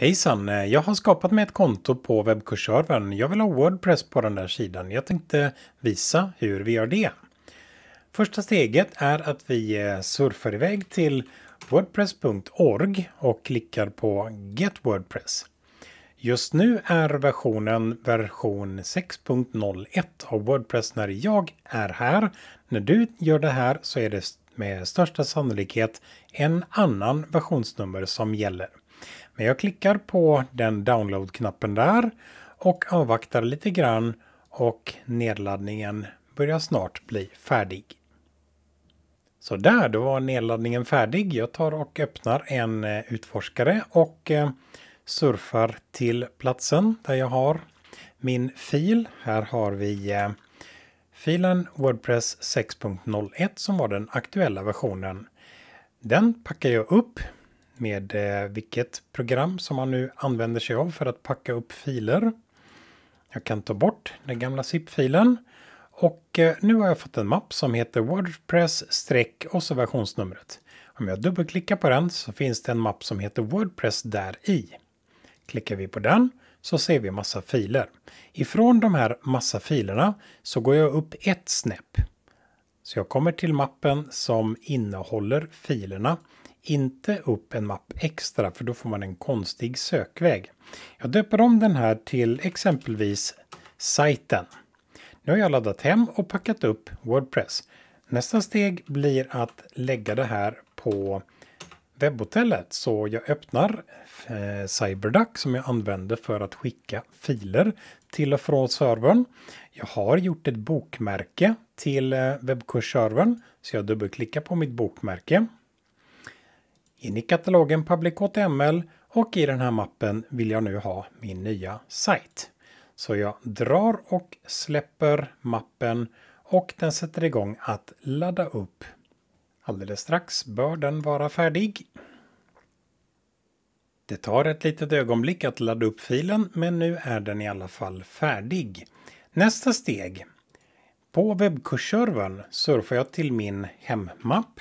Hejsan, jag har skapat mig ett konto på webbkursservern. Jag vill ha Wordpress på den där sidan. Jag tänkte visa hur vi gör det. Första steget är att vi eh, surfar iväg till wordpress.org och klickar på Get Wordpress. Just nu är versionen version 6.01 av Wordpress när jag är här. När du gör det här så är det med största sannolikhet en annan versionsnummer som gäller. Men jag klickar på den download-knappen där och avvaktar lite grann och nedladdningen börjar snart bli färdig. Så där, då var nedladdningen färdig. Jag tar och öppnar en eh, utforskare och eh, surfar till platsen där jag har min fil. Här har vi eh, filen Wordpress 6.01 som var den aktuella versionen. Den packar jag upp med eh, vilket program som man nu använder sig av för att packa upp filer. Jag kan ta bort den gamla zip-filen och eh, nu har jag fått en mapp som heter Wordpress och så versionsnumret. Om jag dubbelklickar på den så finns det en mapp som heter Wordpress där i. Klickar vi på den så ser vi massa filer. Ifrån de här massa filerna så går jag upp ett snäpp. Så jag kommer till mappen som innehåller filerna inte upp en mapp extra för då får man en konstig sökväg. Jag döper om den här till exempelvis sajten. Nu har jag laddat hem och packat upp Wordpress. Nästa steg blir att lägga det här på webbhotellet. Så jag öppnar eh, CyberDuck som jag använder för att skicka filer till och från servern. Jag har gjort ett bokmärke till eh, webbkursservern så jag dubbelklickar på mitt bokmärke. In i katalogen Public HTML och i den här mappen vill jag nu ha min nya sajt. Så jag drar och släpper mappen och den sätter igång att ladda upp. Alldeles strax bör den vara färdig. Det tar ett litet ögonblick att ladda upp filen men nu är den i alla fall färdig. Nästa steg. På webbkursservern surfar jag till min hemmapp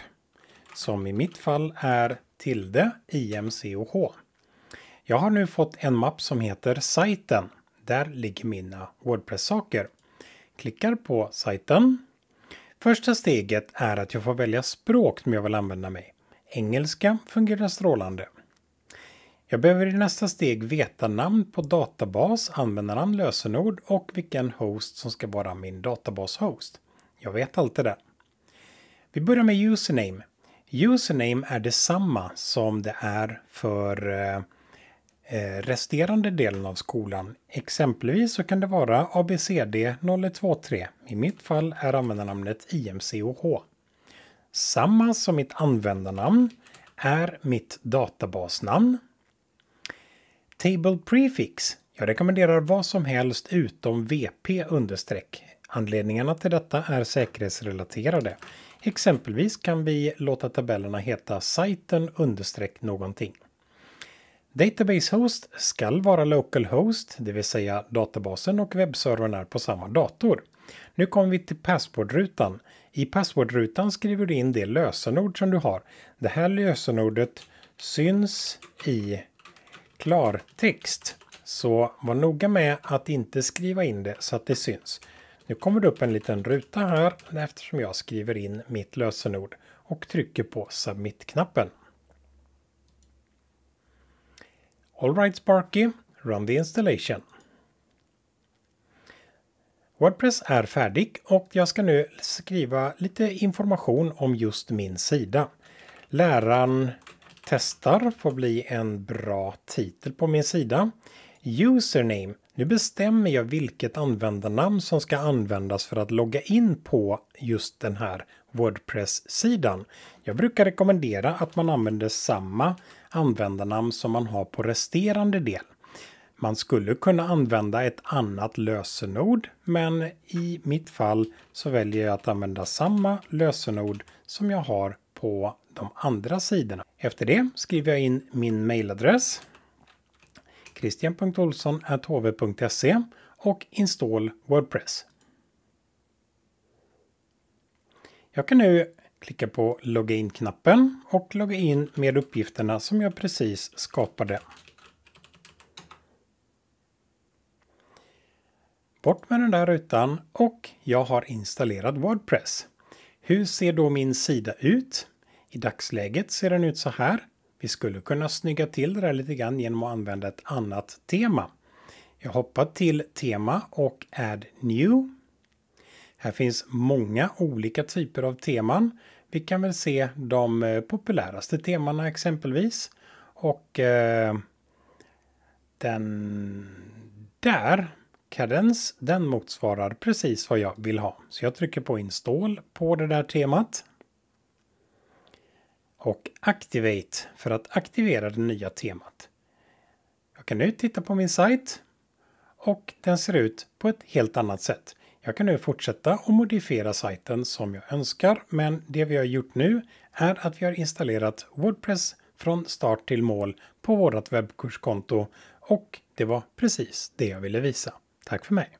som i mitt fall är tilde imcoh. Jag har nu fått en mapp som heter sajten. Där ligger mina Wordpress-saker. Klickar på sajten. Första steget är att jag får välja språk som jag vill använda mig. Engelska fungerar strålande. Jag behöver i nästa steg veta namn på databas, användarnamn, lösenord och vilken host som ska vara min databashost. Jag vet allt det där. Vi börjar med username. Username är detsamma som det är för eh, eh, resterande delen av skolan. Exempelvis så kan det vara abcd0123. I mitt fall är användarnamnet imcoh. Samma som mitt användarnamn är mitt databasnamn. Table prefix. Jag rekommenderar vad som helst utom vp understreck Anledningarna till detta är säkerhetsrelaterade. Exempelvis kan vi låta tabellerna heta sajten understreck någonting. Database host ska vara localhost, det vill säga databasen och webbservern är på samma dator. Nu kommer vi till passwordrutan. I passwordrutan skriver du in det lösenord som du har. Det här lösenordet syns i klartext. Så var noga med att inte skriva in det så att det syns. Nu kommer det upp en liten ruta här eftersom jag skriver in mitt lösenord och trycker på Submit-knappen. Alright Sparky, run the installation. Wordpress är färdig och jag ska nu skriva lite information om just min sida. Läraren testar får bli en bra titel på min sida. Username nu bestämmer jag vilket användarnamn som ska användas för att logga in på just den här Wordpress-sidan. Jag brukar rekommendera att man använder samma användarnamn som man har på resterande del. Man skulle kunna använda ett annat lösenord, men i mitt fall så väljer jag att använda samma lösenord som jag har på de andra sidorna. Efter det skriver jag in min mailadress christian.olsson.hv.se och install Wordpress. Jag kan nu klicka på logga in-knappen och logga in med uppgifterna som jag precis skapade. Bort med den där rutan och jag har installerat Wordpress. Hur ser då min sida ut? I dagsläget ser den ut så här vi skulle kunna snygga till det där lite grann genom att använda ett annat tema. Jag hoppar till tema och add new. Här finns många olika typer av teman. Vi kan väl se de eh, populäraste temana exempelvis. Och eh, den där, kadens, den motsvarar precis vad jag vill ha. Så jag trycker på install på det där temat och Activate för att aktivera det nya temat. Jag kan nu titta på min sajt och den ser ut på ett helt annat sätt. Jag kan nu fortsätta och modifiera sajten som jag önskar men det vi har gjort nu är att vi har installerat Wordpress från start till mål på vårt webbkurskonto och det var precis det jag ville visa. Tack för mig!